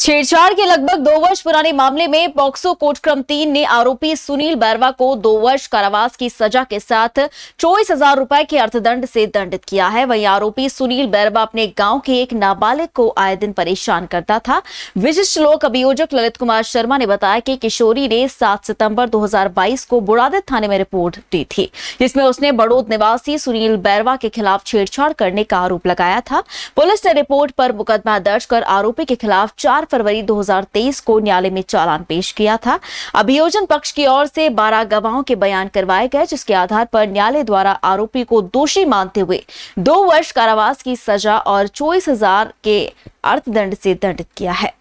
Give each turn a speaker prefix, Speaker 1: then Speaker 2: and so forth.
Speaker 1: छेड़छाड़ के लगभग दो वर्ष पुराने मामले में पॉक्सो कोर्ट क्रम तीन ने आरोपी सुनील बैरवा को दो वर्ष कारावास की सजा के साथ चौबीस हजार रूपए के अर्थदंड से दंडित किया है वहीं आरोपी सुनील बैरवा अपने गांव के एक नाबालिग को आए दिन परेशान करता था विशिष्ट लोक अभियोजक ललित कुमार शर्मा ने बताया कि किशोरी ने सात सितम्बर दो को बुरादित थाने में रिपोर्ट दी थी जिसमें उसने बड़ोद निवासी सुनील बैरवा के खिलाफ छेड़छाड़ करने का आरोप लगाया था पुलिस ने रिपोर्ट पर मुकदमा दर्ज कर आरोपी के खिलाफ चार फरवरी 2023 को न्यायालय में चालान पेश किया था अभियोजन पक्ष की ओर से बारह गवाहों के बयान करवाए गए जिसके आधार पर न्यायालय द्वारा आरोपी को दोषी मानते हुए दो वर्ष कारावास की सजा और चौबीस के अर्थदंड से दंडित किया है